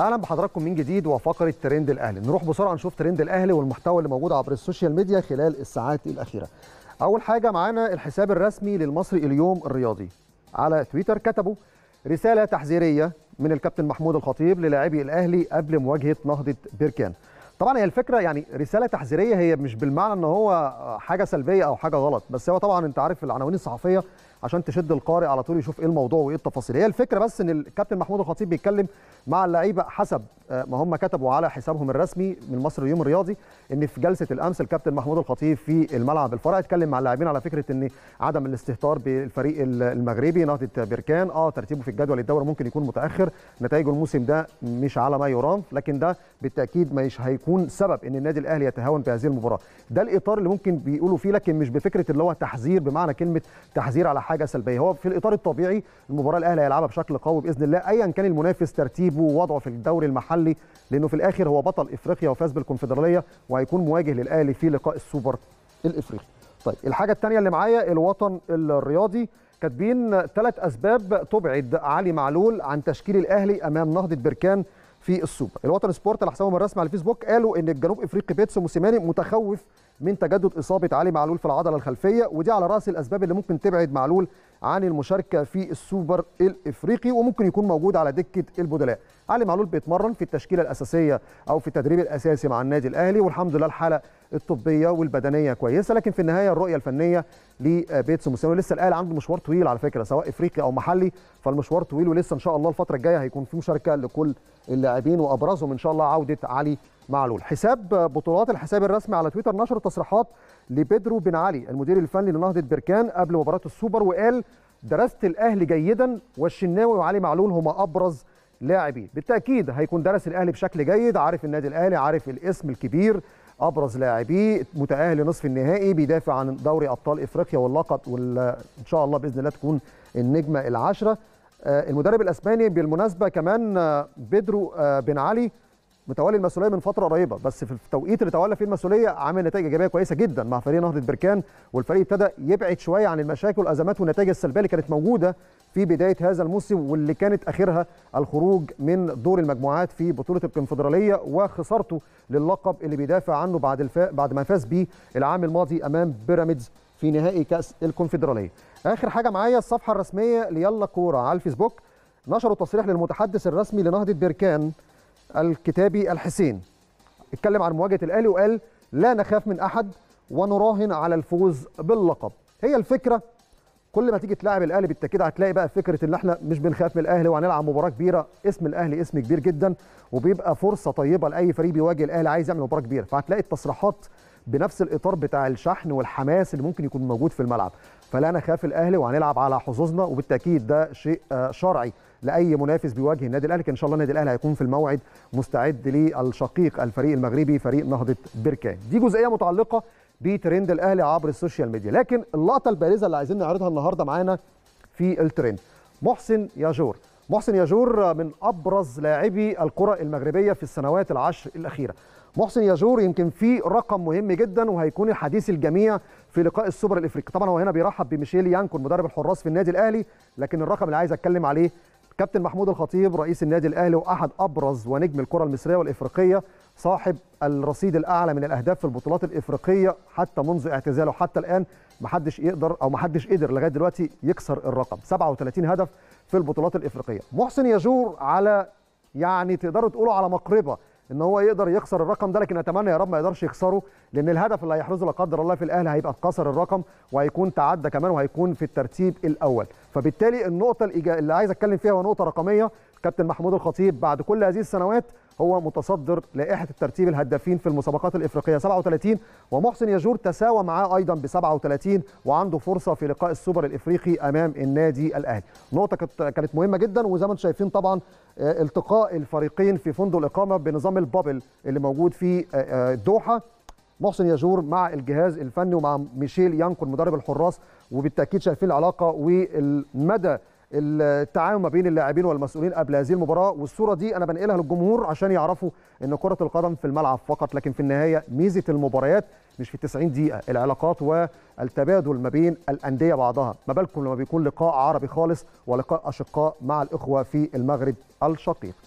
اهلا بحضراتكم من جديد وفقره ترند الاهلي نروح بسرعه نشوف ترند الاهلي والمحتوى اللي موجود عبر السوشيال ميديا خلال الساعات الاخيره اول حاجه معانا الحساب الرسمي للمصري اليوم الرياضي على تويتر كتبوا رساله تحذيريه من الكابتن محمود الخطيب للاعبي الاهلي قبل مواجهه نهضه بركان طبعا هي الفكره يعني رساله تحذيريه هي مش بالمعنى ان هو حاجه سلبيه او حاجه غلط بس هو طبعا انت عارف العناوين الصحفيه عشان تشد القارئ على طول يشوف ايه الموضوع وايه التفاصيل هي الفكره بس ان الكابتن محمود الخطيب بيتكلم مع اللعيبه حسب ما هم كتبوا على حسابهم الرسمي من مصر اليوم الرياضي ان في جلسه الامس الكابتن محمود الخطيب في الملعب الفرع اتكلم مع اللاعبين على فكره ان عدم الاستهتار بالفريق المغربي نهضه بركان اه ترتيبه في الجدول الدوري ممكن يكون متاخر نتائجه الموسم ده مش على ما يرام لكن ده بالتاكيد مش هيكون سبب ان النادي الاهلي يتهاون بهذه المباراه ده الاطار اللي ممكن بيقولوا فيه لكن مش بفكره اللي هو تحذير بمعنى كلمه تحذير على حاجه سلبيه هو في الاطار الطبيعي المباراه الاهلي هيلعبها بشكل قوي باذن الله ايا كان المنافس ترتيبه ووضعه في الدوري المحلي المحلي لانه في الاخر هو بطل افريقيا وفاز بالكونفدراليه وهيكون مواجه للاهلي في لقاء السوبر الافريقي. طيب الحاجه الثانيه اللي معايا الوطن الرياضي كاتبين ثلاث اسباب تبعد علي معلول عن تشكيل الاهلي امام نهضه بركان في السوبر. الوطن سبورت على حسابهم الرسمي على الفيسبوك قالوا ان الجنوب افريقي بيتس موسيماني متخوف من تجدد اصابه علي معلول في العضله الخلفيه ودي على راس الاسباب اللي ممكن تبعد معلول عن المشاركه في السوبر الافريقي وممكن يكون موجود على دكه البدلاء علي معلول بيتمرن في التشكيله الاساسيه او في التدريب الاساسي مع النادي الاهلي والحمد لله الحاله الطبيه والبدنيه كويسه لكن في النهايه الرؤيه الفنيه لبيتس موسيماني لسه الاهلي عنده مشوار طويل على فكره سواء افريقي او محلي فالمشوار طويل ولسه ان شاء الله الفتره الجايه هيكون في مشاركه لكل اللاعبين وابرزهم ان شاء الله عوده علي معلول حساب بطولات الحساب الرسمي على تويتر نشر تصريحات لبيدرو بن علي المدير الفني لنهضه بركان قبل مباراه السوبر وقال درست الاهلي جيدا والشناوي وعلي معلول هما ابرز لاعبي بالتاكيد هيكون درس الاهلي بشكل جيد عارف النادي الاهلي عارف الاسم الكبير ابرز لاعبيه متاهل لنصف النهائي بيدافع عن دوري ابطال افريقيا واللقب وان شاء الله باذن الله تكون النجمه العاشره آه، المدرب الاسباني بالمناسبه كمان آه، بيدرو آه، بن علي متولي المسؤوليه من فتره قريبه بس في التوقيت اللي تولى فيه المسؤوليه عامل نتائج ايجابيه كويسه جدا مع فريق نهضه بركان والفريق ابتدى يبعد شويه عن المشاكل والازمات والنتائج السلبيه اللي كانت موجوده في بدايه هذا الموسم واللي كانت اخرها الخروج من دور المجموعات في بطوله الكونفدراليه وخسارته للقب اللي بيدافع عنه بعد الف... بعد ما فاز بيه العام الماضي امام بيراميدز في نهائي كاس الكونفدراليه. اخر حاجه معايا الصفحه الرسميه ليلا كوره على الفيسبوك نشروا تصريح للمتحدث الرسمي لنهضه بركان الكتابي الحسين اتكلم عن مواجهه الاهلي وقال لا نخاف من احد ونراهن على الفوز باللقب هي الفكره كل ما تيجي تلاعب الاهلي بالتاكيد هتلاقي بقى فكره ان احنا مش بنخاف من الاهلي وهنلعب مباراه كبيره اسم الاهلي اسم كبير جدا وبيبقى فرصه طيبه لاي فريق بيواجه الاهلي عايز يعمل مباراه كبيره فهتلاقي التصريحات بنفس الاطار بتاع الشحن والحماس اللي ممكن يكون موجود في الملعب فلا نخاف الاهلي وهنلعب على حظوظنا وبالتاكيد ده شيء آه، شرعي لاي منافس بيواجه النادي الاهلي ان شاء الله النادي الاهلي هيكون في الموعد مستعد للشقيق الفريق المغربي فريق نهضه بركان دي جزئيه متعلقه بترند الاهلي عبر السوشيال ميديا لكن اللقطه البارزه اللي عايزين نعرضها النهارده معانا في الترند محسن ياجور محسن ياجور من ابرز لاعبي الكره المغربيه في السنوات العشر الاخيره محسن ياجور يمكن في رقم مهم جدا وهيكون الحديث الجميع في لقاء السوبر الافريقي طبعا هو هنا بيرحب بميشيل يانكو مدرب الحراس في النادي الاهلي لكن الرقم اللي عايز اتكلم عليه كابتن محمود الخطيب رئيس النادي الاهلي واحد ابرز ونجم الكره المصريه والافريقيه صاحب الرصيد الاعلى من الاهداف في البطولات الافريقيه حتى منذ اعتزاله حتى الان محدش يقدر او محدش قدر لغايه دلوقتي يكسر الرقم 37 هدف في البطولات الافريقيه محسن ياجور على يعني تقدروا تقولوا على مقربه ان هو يقدر يخسر الرقم ده لكن اتمنى يا رب ما يقدرش يخسره لان الهدف اللي هيحرزه لا قدر الله في الاهلي هيبقى اتكسر الرقم وهيكون تعدى كمان وهيكون في الترتيب الاول فبالتالي النقطه اللي عايز اتكلم فيها هو نقطه رقميه كابتن محمود الخطيب بعد كل هذه السنوات هو متصدر لائحه الترتيب الهدافين في المسابقات الافريقيه 37 ومحسن يجور تساوى معاه ايضا ب 37 وعنده فرصه في لقاء السوبر الافريقي امام النادي الاهلي. نقطه كانت مهمه جدا وزي ما انتم شايفين طبعا آه، التقاء الفريقين في فندق الاقامه بنظام البابل اللي موجود في الدوحه آه، آه، محسن ياجور مع الجهاز الفني ومع ميشيل يانكو مدرب الحراس وبالتاكيد شايفين العلاقه والمدى التعاون ما بين اللاعبين والمسؤولين قبل هذه المباراه والصوره دي انا بنقلها للجمهور عشان يعرفوا ان كره القدم في الملعب فقط لكن في النهايه ميزه المباريات مش في 90 دقيقه العلاقات والتبادل ما بين الانديه بعضها ما بالكم لما بيكون لقاء عربي خالص ولقاء اشقاء مع الاخوه في المغرب الشقيق